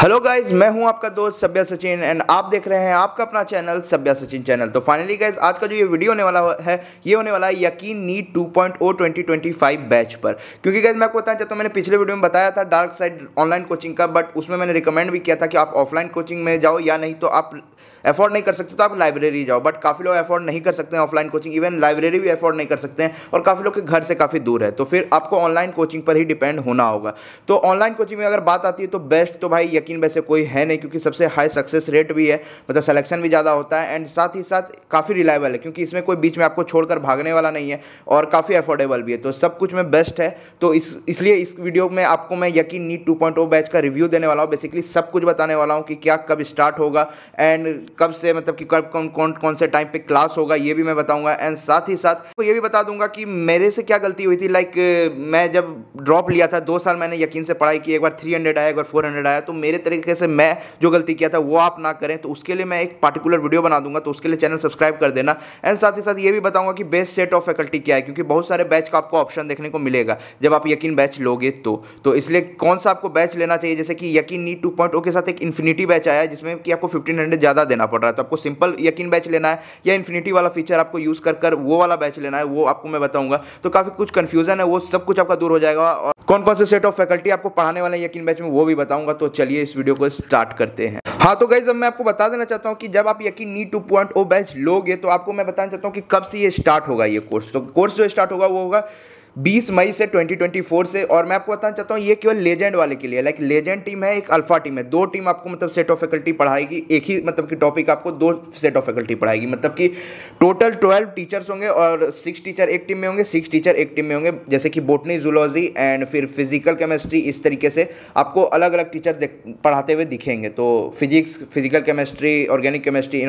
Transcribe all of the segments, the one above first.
hello guys मैं हूं आपका दोस्त सभ्या सचिन एंड आप देख रहे हैं आपका अपना चैनल सभ्या सचिन चैनल तो फाइनली गाइज आज का जो ये वीडियो होने वाला है ये होने वाला है यकीन नीट 2.0 2025 बैच पर क्योंकि गाइस मैं आपको बताना चाहता तो मैंने पिछले वीडियो में बताया था डार्क साइड ऑनलाइन कोचिंग का बट उसमें मैंने रिकमेंड भी किया था कि आप ऑफलाइन कोचिंग में जाओ या नहीं तो आप एफोर्ड नहीं कर सकते तो आप लाइब्रेरी जाओ बट काफ़ी लोग एफोर्ड नहीं कर सकते हैं ऑफलाइन कोचिंग इवन लाइब्रेरी भी एफोर्ड नहीं कर सकते हैं और काफ़ी लोग के घर से काफ़ी दूर है तो फिर आपको ऑनलाइन कोचिंग पर ही डिपेंड होना होगा तो ऑनलाइन कोचिंग में अगर बात आती है तो बेस्ट तो भाई यकीन वैसे कोई है नहीं क्योंकि सबसे हाई सक्सेस रेट भी है मतलब सलेक्शन भी ज़्यादा होता है एंड साथ ही साथ काफ़ी रिलायबल है क्योंकि इसमें कोई बीच में आपको छोड़कर भागने वाला नहीं है और काफ़ी अफोर्डेबल भी है तो सब कुछ में बेस्ट है तो इसलिए इस वीडियो में आपको मैं Yakeen NEET two batch oh का रिव्यू देने वाला हूँ बेसिकली सब कुछ बताने वाला हूँ कि क्या कब स्टार्ट होगा एंड कब से मतलब कि कब कौन कौन कौन से टाइम पे क्लास होगा ये भी मैं बताऊंगा एंड साथ ही साथ तो ये भी बता दूंगा कि मेरे से क्या गलती हुई थी लाइक मैं जब ड्रॉप लिया था दो साल मैंने यकीन से पढ़ाई की एक बार थ्री हंड्रेड आया एक बार फोर हंड्रेड आया तो मेरे तरीके से मैं जो गलती किया था वो आप ना करें तो उसके लिए मैं एक पार्टिकुलर वीडियो बना दूंगा तो उसके लिए चैनल सब्सक्राइब कर देना एंड साथ ही साथ ये भी बताऊंगा कि बेस्ट सेट ऑफ फैकल्टी क्या है क्योंकि बहुत सारे बैच का आपको ऑप्शन देखने को मिलेगा जब आप यकीन बैच लोगे तो, तो इसलिए कौन सा आपको बैच लेना चाहिए जैसे कि यकीन नी टू oh के साथ एक इन्फिनिटी बैच आया जिसमें कि आपको फिफ्टीन ज़्यादा देना देना पड़ रहा है तो आपको सिंपल यकीन बैच लेना है या इन्फिनिटी वाला फीचर आपको यूज़ कर कर वो वाला बैच लेना है वो आपको मैं बताऊंगा तो काफ़ी कुछ कन्फ्यूजन है वो सब कुछ आपका दूर हो जाएगा और कौन कौन से सेट ऑफ फैकल्टी आपको पढ़ाने वाले यकीन बैच में वो भी बताऊंगा तो चलिए इस वीडियो को स्टार्ट करते हैं हाँ तो गाइज अब मैं आपको बता देना चाहता हूँ कि जब आप Yakeen NEET two point O batch लोगे तो आपको मैं बताना चाहता हूँ कि कब से ये स्टार्ट होगा ये कोर्स तो कोर्स जो स्टार्ट होगा वो होगा 20 मई से 2024 से और मैं आपको बताना चाहता हूँ ये केवल लेजेंड वाले के लिए लाइक लेजेंड टीम है एक अल्फा टीम है दो टीम आपको मतलब सेट ऑफ फैकल्टी पढ़ाएगी एक ही मतलब कि टॉपिक आपको दो सेट ऑफ फैकल्टी पढ़ाएगी मतलब कि टोटल ट्वेल्व टीचर्स होंगे और सिक्स टीचर एक टीम में होंगे सिक्स टीचर एक टीम में होंगे जैसे कि बोटनी जूलॉजी एंड फिर फिजिकल केमिस्ट्री इस तरीके से आपको अलग अलग टीचर पढ़ाते हुए दिखेंगे तो physics physical chemistry organic chemistry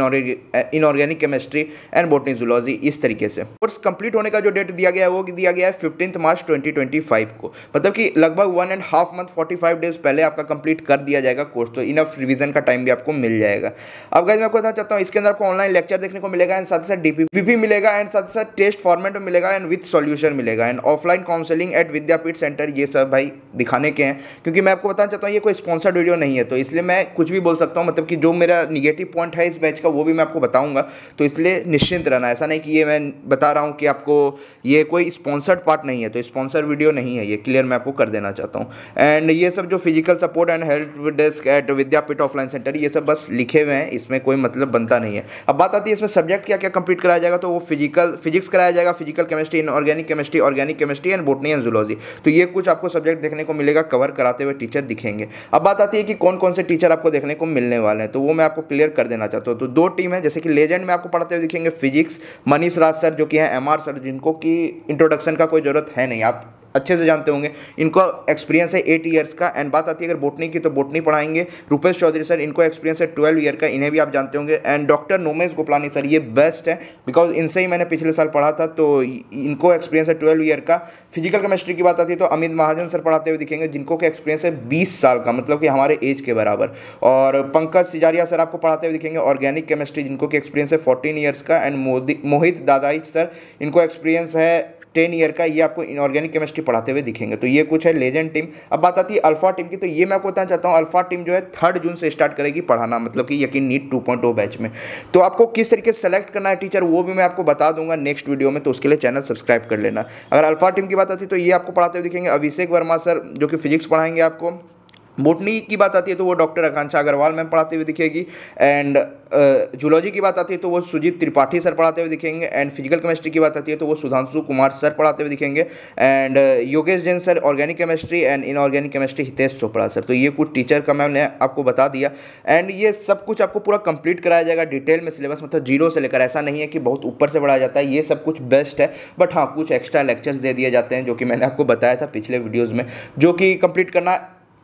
inorganic chemistry and botany zoology इस तरीके से कोर्स कंप्लीट होने का जो डेट दिया गया है वो दिया गया है फिफ्टींथ मार्च 2025 को मतलब कि लगभग one and half month 45 days पहले आपका कंप्लीट कर दिया जाएगा कोर्स तो इनफ रिवीजन का टाइम भी आपको मिल जाएगा अब गाइज मैं आपको बताना चाहता हूँ इसके अंदर आपको ऑनलाइन लेक्चर देखने को मिलेगा एंड साथ ही साथ डीपीपी मिलेगा एंड साथ साथ टेस्ट फॉर्मेट में मिलेगा एंड विथ सोल्यूशन मिलेगा and offline counselling at Vidyapeeth centre ये सब भाई दिखाने के हैं क्योंकि मैं आपको बताना चाहता हूँ ये कोई स्पॉन्सर्ड वीडियो नहीं है तो इसलिए मैं कुछ भी बोल सकता हूँ मतलब कि जो मेरा निगेटिव पॉइंट है इस बैच का वो भी मैं आपको बताऊंगा तो इसलिए निश्चिंत रहना ऐसा नहीं कि ये मैं बता रहा हूँ कि आपको ये कोई स्पॉन्सर्ड पार्ट आप नहीं है तो स्पॉन्सर वीडियो नहीं है ये क्लियर मैं आपको कर देना चाहता हूँ एंड ये सब जो physical support and help desk at Vidyapeeth offline centre ये सब बस लिखे हुए हैं इसमें कोई मतलब बनता नहीं है अब बात आती है इसमें सब्जेक्ट क्या क्या कंप्लीट कराया जाएगा तो वो फिजिकल फिजिक्स कराया जाएगा physical chemistry inorganic chemistry organic chemistry and botany and zoology तो ये कुछ आपको सब्जेक्ट देखने को मिलेगा कवर कराते हुए टीचर दिखेंगे अब बात आती है कि कौन कौन से टीचर आपको देखने को मिलने वाले हैं तो वो मैं आपको क्लियर कर देना चाहता हूँ तो दो टीम है जैसे कि लेजेंड में आपको पढ़ाते हुए दिखेंगे फिजिक्स मनीष राज सर जो कि हैं एम सर जिनको कि इंट्रोडक्शन का कोई ज़रूरत है नहीं आप अच्छे से जानते होंगे इनको एक्सपीरियंस है एट ईयर्स का एंड बात आती है अगर बोटनी की तो बोटनी पढ़ाएंगे रुपेश चौधरी सर इनको एक्सपीरियंस है ट्वेल्व ईयर का इन्हें भी आप जानते होंगे and doctor Nomesh Goplani sir ये बेस्ट है बिकॉज इनसे ही मैंने पिछले साल पढ़ा था तो इनको एक्सपीरियंस है ट्वेल्व ईयर का फिजिकल केमिस्ट्री की बात आती है तो अमित महाजन सर पढ़ाते हुए दिखेंगे जिनको का एक्सपीरियंस है बीस साल का मतलब कि हमारे एज के बराबर और पंकज सिजारिया सर आपको पढ़ाते हुए दिखेंगे ऑर्गेनिक केमिस्ट्री जिनको के एक्सपीरियंस है फोर्टीन ईयर्स का एंड मोहित दादाइज सर इनको एक्सपीरियंस है टेन ईयर का ये आपको इनऑर्गेनिक केमिस्ट्री पढ़ाते हुए दिखेंगे तो ये कुछ है लेजेंड टीम अब बात आती है अल्फा टीम की तो ये मैं आपको बताना चाहता हूँ अल्फा टीम जो है थर्ड जून से स्टार्ट करेगी पढ़ाना मतलब कि यकीन नीट टू बैच में तो आपको किस तरीके से सेलेक्ट करना है टीचर वो भी मैं आपको बता दूंगा नेक्स्ट वीडियो में तो उसके लिए चैनल सब्सक्राइब कर लेना अगर अल्फा टीम की बात आती तो ये आपको पढ़ाते हुए दिखेंगे अभिषेक वर्मा सर जो कि फिजिक्स पढ़ाएंगे आपको बोटनी की बात आती है तो वो डॉक्टर आकांक्षा अग्रवाल मैम पढ़ाते हुए दिखेगी एंड जूलॉजी uh, की बात आती है तो वो सुजीत त्रिपाठी सर पढ़ाते हुए दिखेंगे एंड फिजिकल केमिस्ट्री की बात आती है तो वो सुधांशु कुमार सर पढ़ाते हुए दिखेंगे and uh, Yogesh Jain sir organic chemistry and inorganic chemistry Hitesh Chopra sir तो ये कुछ टीचर का मैम ने आपको बता दिया एंड ये सब कुछ आपको पूरा कंप्लीट कराया जाएगा डिटेल में सिलेबस मतलब जीरो से लेकर ऐसा नहीं है कि बहुत ऊपर से पढ़ाया जाता है ये सब कुछ बेस्ट है बट हाँ कुछ एक्स्ट्रा लेक्चर्स दे दिए जाते हैं जो कि मैंने आपको बताया था पिछले वीडियोज़ में जो कि कंप्लीट करना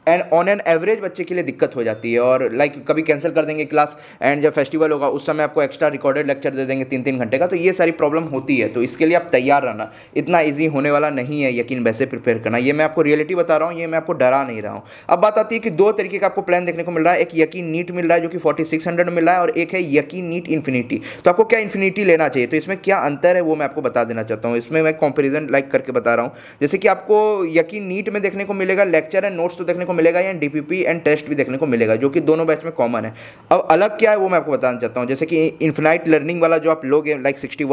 एंड ऑन एन एवरेज बच्चे के लिए दिक्कत हो जाती है और लाइक like, कभी कैंसिल कर देंगे क्लास एंड जब फेस्टिवल होगा उस समय आपको एक्स्ट्रा रिकॉर्डेड लेक्चर दे देंगे तीन तीन घंटे का तो ये सारी प्रॉब्लम होती है तो इसके लिए आप तैयार रहना इतना ईजी होने वाला नहीं है यकीन वैसे प्रिपेयर करना ये मैं आपको रियलिटी बता रहा हूँ ये मैं आपको डरा नहीं रहा हूँ अब बात आती है कि दो तरीके का आपको प्लान देखने को मिल रहा है एक यकीन नीट मिल रहा है जो कि फोर्टी सिक्स हंड्रेड मिल रहा है और एक है यकीन नीट इन्फिनिटी तो आपको क्या इन्फिनिटी लेना चाहिए तो इसमें क्या अंतर है वो मैं आपको बता देना चाहता हूँ इसमें मैं कंपेरिजन लाइक करके बता रहा हूँ जैसे कि आपको यकीन नीट में देखने को मिलेगा लेक्चर एंड नोट्स तो देखने को मिलेगा या डीपीपी एंड टेस्ट भी देखने को मिलेगा जो कि दोनों बैच में कॉमन है अब अलग क्या है वो मैं आपको बताना चाहता हूँ जैसे कि इन्फिनाइट लर्निंग वाला जो आप लोगे लाइक सिक्सटी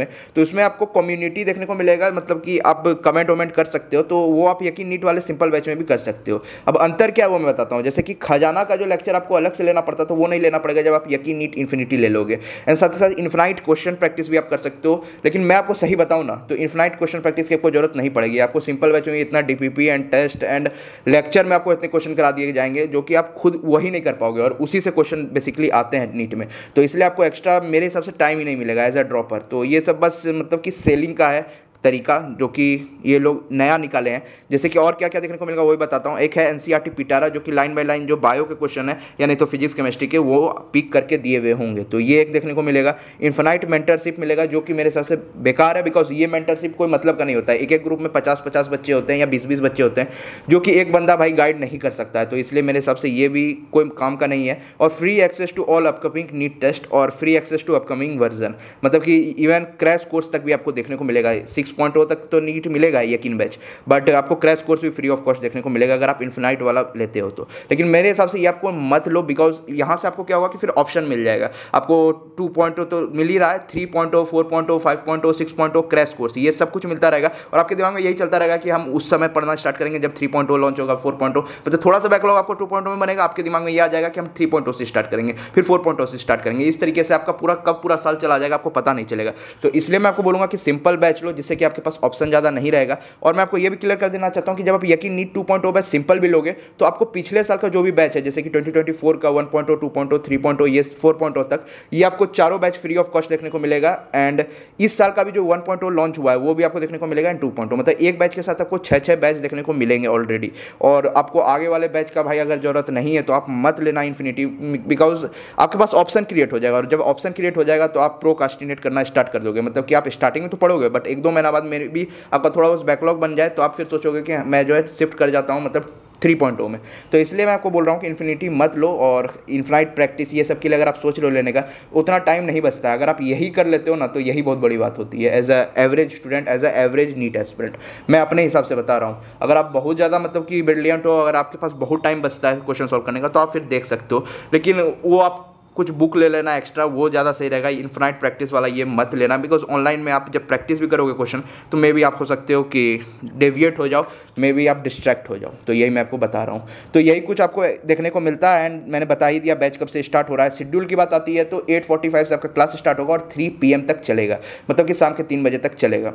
में तो उसमें आपको कम्युनिटी देखने को मिलेगा मतलब कि आप कमेंट वमेंट कर सकते हो तो वो आप यकीन नीट वाले सिंपल बैच में भी कर सकते हो अब अंतर क्या है वो मैं बताता हूँ जैसे कि खजाना का जो लेक्चर आपको अलग से लेना पड़ता था तो वो नहीं लेना पड़ेगा जब आप यकीन नीट इन्फिनिटी ले लोगे एंड साथ ही साथ इन्फिनाइट क्वेश्चन प्रैक्टिस भी आप कर सकते हो लेकिन मैं आपको सही बताऊँ ना तो इन्फिनाइट क्वेश्चन प्रैक्टिस की आपको जरूरत नहीं पड़ेगी आपको सिंपल बैच में इतना DPP and test and lecture में आप आपको इतने क्वेश्चन करा दिए जाएंगे जो कि आप खुद वही नहीं कर पाओगे और उसी से क्वेश्चन बेसिकली आते हैं नीट में तो इसलिए आपको एक्स्ट्रा मेरे हिसाब से टाइम ही नहीं मिलेगा एज अ ड्रॉपर तो ये सब बस मतलब कि सेलिंग का है तरीका जो कि ये लोग नया निकाले हैं जैसे कि और क्या क्या देखने को मिलेगा वही बताता हूँ एक है एन e पिटारा जो कि लाइन बाय लाइन जो बायो के क्वेश्चन है या नहीं तो फिजिक्स केमिस्ट्री के वो पिक करके दिए हुए होंगे तो ये एक देखने को मिलेगा इन्फिनाइट मेंटरशिप मिलेगा जो कि मेरे हिसाब से बेकार है बिकॉज ये मेंटरशिप कोई मतलब का नहीं होता है एक एक ग्रुप में पचास पचास बच्चे होते हैं या बीस बीस बच्चे होते हैं जो कि एक बंदा भाई गाइड नहीं कर सकता है तो इसलिए मेरे हिसाब से ये भी कोई काम का नहीं है और free access to all upcoming NEET test और free access to upcoming version मतलब कि इवन क्रैश कोर्स तक भी आपको देखने को मिलेगा सिक्स सिक्स पॉइंट oh तक तो नीट मिलेगा यकीन बैच बट आपको क्रैश कोर्स भी फ्री ऑफ कॉस्ट देखने को मिलेगा अगर आप इन्फिनाइट वाला लेते हो तो लेकिन मेरे हिसाब से ये आपको मत लो बिकॉज यहाँ से आपको क्या होगा कि फिर ऑप्शन मिल जाएगा आपको टू पॉइंट oh तो मिल ही रहा है three point o four point o five point o six point o crash course ये सब कुछ मिलता रहेगा और आपके दिमाग में यही चलता रहेगा कि हम उस समय पढ़ना स्टार्ट करेंगे जब थ्री पॉइंट लॉन्च होगा फोर पॉइंट मतलब थोड़ा सा बैकलॉग आपको टू पॉइंट oh में बनेगा आपके दिमाग में ये आ जाएगा कि हम थ्री पॉइंट से स्टार्ट करेंगे फिर फोर पॉइंट से स्टार्ट करेंगे इस तरीके से आपका पूरा कब पूरा साल चला जाएगा आपको पता नहीं चलेगा तो इसलिए मैं आपको बोलूँगा कि सिंपल बैच लो जिससे कि आपके पास ऑप्शन ज़्यादा नहीं रहेगा और मैं आपको यह भी क्लियर कर देना चाहता हूँ कि जब आप यकीन NEET two point batch simple भी लोगे तो आपको पिछले साल का जो भी बैच है जैसे कि ट्वेंटी ट्वेंटी फोर का one point o two point o three point o ये फोर पॉइंट ओ तक ये आपको चारों बैच फ्री ऑफ कॉस्ट देखने को मिलेगा एंड इस साल का भी जो वन पॉइंट ओ लॉन्च हुआ है वो भी आपको देखने को मिलेगा एंड टू पॉइंट मतलब एक बैच के साथ आपको छः छः बैच देखने को मिलेंगे ऑलरेडी और आपको आगे वाले बैच का भाई अगर जरूरत नहीं है तो आप मत लेना इन्फिनिटी बिकॉज आपके पास ऑप्शन क्रिएट हो जाएगा और जब ऑप्शन क्रिएट हो जाएगा तो आप प्रोकास्टिनेट करना स्टार्ट कर दोगे मतलब कि आप स्टार्टिंग में तो पढ़ोगे बट एक दो महीना महीना बाद में भी आपका थोड़ा बहुत बैकलॉग बन जाए तो आप फिर सोचोगे कि मैं जो है शिफ्ट कर जाता हूँ मतलब थ्री पॉइंट oh में तो इसलिए मैं आपको बोल रहा हूँ कि इन्फिनिटी मत लो और इन्फ्लाइट प्रैक्टिस ये सब के लिए अगर आप सोच रहे हो लेने का उतना टाइम नहीं बचता अगर आप यही कर लेते हो ना तो यही बहुत बड़ी बात होती है as a average student as a average NEET aspirant मैं अपने हिसाब से बता रहा हूँ अगर आप बहुत ज़्यादा मतलब कि ब्रिलियंट हो अगर आपके पास बहुत टाइम बचता है क्वेश्चन सॉल्व करने का तो आप फिर देख सकते हो लेकिन वो आप कुछ बुक ले लेना एक्स्ट्रा वो ज़्यादा सही रहेगा इन्फिनाइट प्रैक्टिस वाला ये मत लेना बिकॉज ऑनलाइन में आप जब प्रैक्टिस भी करोगे क्वेश्चन तो मे भी आप हो सकते हो कि डेविएट हो जाओ मे भी आप डिस्ट्रैक्ट हो जाओ तो यही मैं आपको बता रहा हूँ तो यही कुछ आपको देखने को मिलता है एंड मैंने बता ही दिया बैच कब से स्टार्ट हो रहा है शेड्यूल की बात आती है तो एट से आपका क्लास स्टार्ट होगा और थ्री पी तक चलेगा मतलब कि शाम के तीन बजे तक चलेगा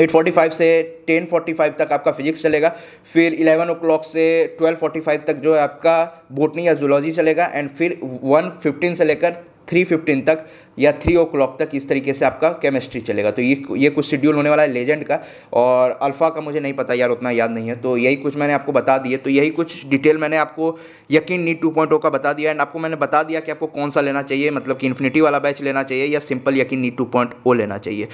एट फोर्टी फाइव से टेन फोर्टी फाइव तक आपका फिजिक्स चलेगा फिर 11 ओ से ट्वेल्व फाइव तक जो है आपका बोटनी या जूलॉजी चलेगा एंड फिर वन फिफ्टीन से लेकर थ्री फिफ्टीन तक या थ्री ओ क्लॉक तक इस तरीके से आपका केमिस्ट्री चलेगा तो ये ये कुछ शेड्यूल होने वाला है लेजेंड का और अल्फ़ा का मुझे नहीं पता यार उतना याद नहीं है तो यही कुछ मैंने आपको बता दिए तो यही कुछ डिटेल मैंने आपको यकीन नीट टू पॉइंट का बता दिया एंड आपको मैंने बता दिया कि आपको कौन सा लेना चाहिए मतलब कि इन्फिनिटी वाला बैच लेना चाहिए या सिंपल यकीन नीट टू पॉइंट ओ लेना चाहिए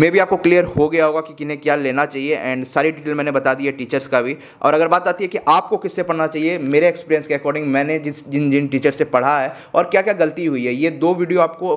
मे भी आपको क्लियर हो गया होगा कि किन्हें क्या लेना चाहिए एंड सारी डिटेल मैंने बता दी है टीचर्स का भी और अगर बात आती है कि आपको किससे पढ़ना चाहिए मेरे एक्सपीरियंस के अकॉर्डिंग मैंने जिस जिन जिन टीचर से पढ़ा है और क्या क्या गलती हुई है ये दो वीडियो आपको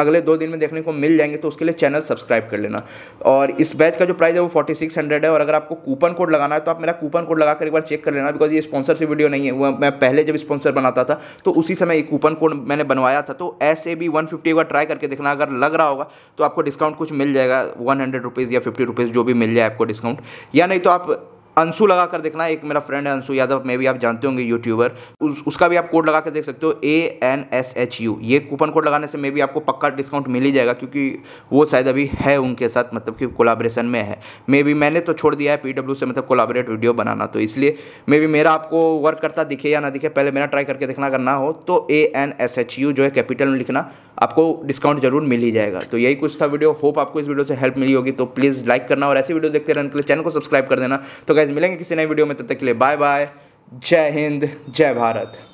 अगले दो दिन में देखने को मिल जाएंगे तो उसके लिए चैनल सब्सक्राइब कर लेना और इस बैच का जो प्राइस है वो फोर्टी सिक्स हंड्रेड है और अगर आपको कूपन कोड लगाना है तो आप मेरा कूपन कोड लगाकर एक बार चेक कर लेना बिकॉज ये से वीडियो नहीं है वो मैं पहले जब स्पॉन्सर बनाता था तो उसी समय ये कूपन कोड मैंने बनवाया था तो ऐसे भी वन फिफ्टी का ट्राई करके देखना अगर लग रहा होगा तो आपको डिस्काउंट कुछ मिल जाएगा वन हंड्रेड रुपीज़ या फिफ्टी रुपीज़ जो भी मिल जाए आपको डिस्काउंट या नहीं तो आप अंशु लगा कर देखना एक मेरा फ्रेंड है अंशु यादव मे भी आप जानते होंगे यूट्यूबर उस उसका भी आप कोड लगा कर देख सकते हो A N S H U ये कूपन कोड लगाने से मे भी आपको पक्का डिस्काउंट मिल ही जाएगा क्योंकि वो शायद अभी है उनके साथ मतलब कि कोलाब्रेशन में है मे भी मैंने तो छोड़ दिया है पी से मतलब कोलाबरेट वीडियो बनाना तो इसलिए मे भी मेरा आपको वर्क करता दिखे या ना दिखे पहले मेरा ट्राई करके देखना अगर ना हो तो A N S H U जो है कैपिटल में लिखना आपको डिस्काउंट जरूर मिल ही जाएगा तो यही कुछ था वीडियो होप आपको इस वीडियो से हेल्प मिली होगी तो प्लीज़ लाइक करना और ऐसी वीडियो देखते रहने के लिए चैनल को सब्सक्राइब कर देना तो गाइज मिलेंगे किसी नए वीडियो में तब तक के लिए बाय बाय जय हिंद जय भारत